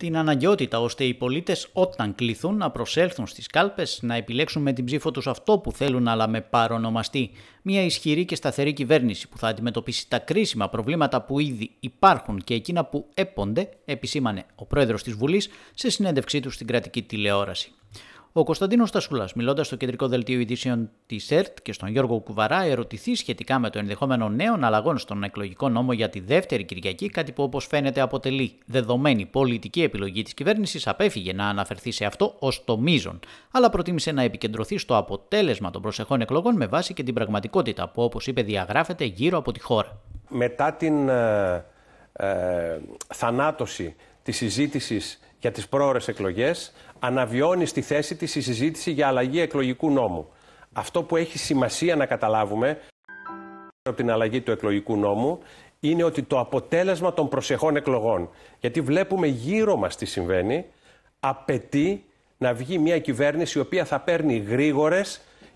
την αναγκαιότητα ώστε οι πολίτες όταν κληθούν να προσέλθουν στις κάλπες να επιλέξουν με την ψήφο τους αυτό που θέλουν αλλά με παρονομαστή. Μια ισχυρή και σταθερή κυβέρνηση που θα αντιμετωπίσει τα κρίσιμα προβλήματα που ήδη υπάρχουν και εκείνα που έπονται, επισήμανε ο πρόεδρος της Βουλής σε συνέντευξή του στην κρατική τηλεόραση. Ο Κωνσταντίνος Στασούλα, μιλώντας στο κεντρικό δελτίο ειδήσεων της ΕΡΤ και στον Γιώργο Κουβαρά, ερωτηθεί σχετικά με το ενδεχόμενο νέων αλλαγών στον εκλογικό νόμο για τη δεύτερη Κυριακή, κάτι που όπως φαίνεται αποτελεί δεδομένη πολιτική επιλογή της κυβέρνησης, απέφυγε να αναφερθεί σε αυτό ως το μείζον, αλλά προτίμησε να επικεντρωθεί στο αποτέλεσμα των προσεχών εκλογών με βάση και την πραγματικότητα που, όπως είπε, διαγράφεται γύρω από τη χώρα. Μετά την ε, ε θανάτωση της συζήτησης για τις πρόορε εκλογές, αναβιώνει στη θέση της η συζήτηση για αλλαγή εκλογικού νόμου. Αυτό που έχει σημασία να καταλάβουμε από την αλλαγή του εκλογικού νόμου είναι ότι το αποτέλεσμα των προσεχών εκλογών, γιατί βλέπουμε γύρω μας τι συμβαίνει, απαιτεί να βγει μια κυβέρνηση η οποία θα παίρνει γρήγορες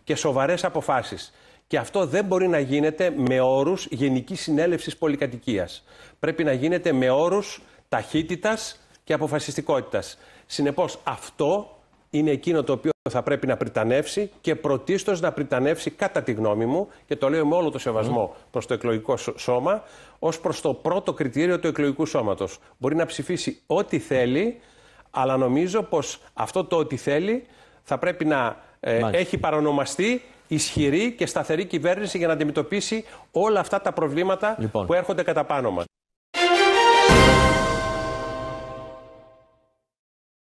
και σοβαρές αποφάσεις. Και αυτό δεν μπορεί να γίνεται με όρους γενικής συνέλευσης πολυκατοικίας. Πρέπει να γίνεται με όρους ταχύτητας, και αποφασιστικότητας. Συνεπώς, αυτό είναι εκείνο το οποίο θα πρέπει να πριτανεύσει και πρωτίστως να πριτανεύσει, κατά τη γνώμη μου, και το λέω με όλο το σεβασμό προς το εκλογικό σώμα, ως προς το πρώτο κριτήριο του εκλογικού σώματος. Μπορεί να ψηφίσει ό,τι θέλει, αλλά νομίζω πως αυτό το ό,τι θέλει θα πρέπει να ε, έχει παρονομαστεί ισχυρή και σταθερή κυβέρνηση για να αντιμετωπίσει όλα αυτά τα προβλήματα λοιπόν. που έρχονται κατά πάνω μας.